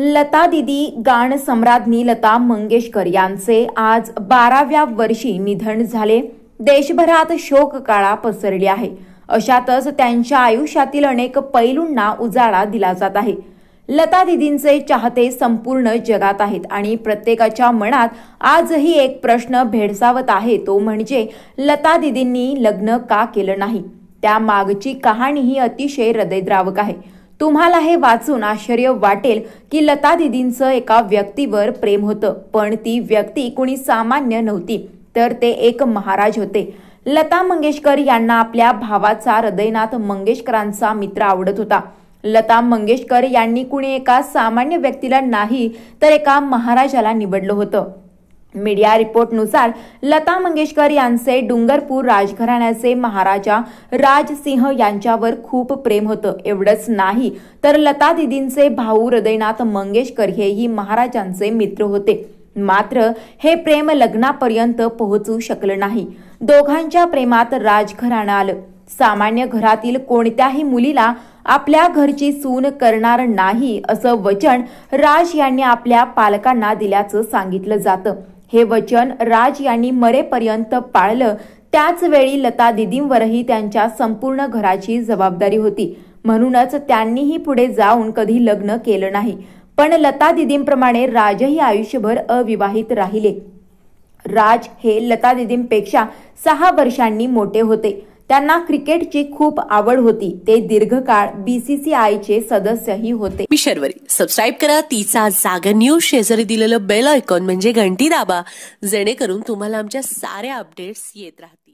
लता दिदी गाण सम्राज्ञी लता मंगेशकर यांचे आज बाराव्या वर्षी निधन झाले देशभरात काळा पसरली आहे अशातच त्यांच्या आयुष्यातील अनेक पैलूंना उजाळा दिला जात आहे लता दिदींचे चाहते संपूर्ण जगात आहेत आणि प्रत्येकाच्या मनात आजही एक प्रश्न भेडसावत आहे तो म्हणजे लता दिदींनी लग्न का केलं नाही त्या मागची कहाणी ही अतिशय हृदयद्रावक आहे तुम्हाला हे वाचून आश्चर्य वाटेल की लता दिदींचं एका व्यक्तीवर प्रेम होतं पण ती व्यक्ती कुणी सामान्य नव्हती तर ते एक महाराज होते लता मंगेशकर यांना आपल्या भावाचा हृदयनाथ मंगेशकरांचा मित्र आवडत होता लता मंगेशकर यांनी कुणी एका सामान्य व्यक्तीला नाही तर एका महाराजाला निवडलं होतं मीडिया रिपोर्टनुसार लता मंगेशकर यांचे डुंगरपूर राजघराण्याचे महाराजा राजसिंह यांच्यावर खूप प्रेम होतं एवढंच नाही तर लता दिदींचे भाऊ हृदयनाथ मंगेशकर हेही महाराजांचे मित्र होते मात्र हे प्रेम लग्नापर्यंत पोहोचू शकलं नाही दोघांच्या प्रेमात राजघराणं आलं सामान्य घरातील कोणत्याही मुलीला आपल्या घरची सून करणार नाही असं वचन राज यांनी आपल्या पालकांना दिल्याचं सांगितलं जातं हे वचन राज यांनी मरेपर्यंत पाळलं त्याच वेळी लता दिदींवरही त्यांच्या संपूर्ण घराची जबाबदारी होती म्हणूनच त्यांनीही पुढे जाऊन कधी लग्न केलं नाही पण लता दिदींप्रमाणे राजही आयुष्यभर अविवाहित राहिले राज हे लता दिदींपेक्षा सहा वर्षांनी मोठे होते त्यांना क्रिकेटची खूप आवड होती ते दीर्घकाळ बीसीसीआयचे सदस्यही होते मी शर्वरी सबस्क्राईब करा तिचा जागर न्यूज शेजारी दिलेलं बेल आयकॉन म्हणजे घंटी दाबा जेणेकरून तुम्हाला आमच्या साऱ्या अपडेट्स येत राहतील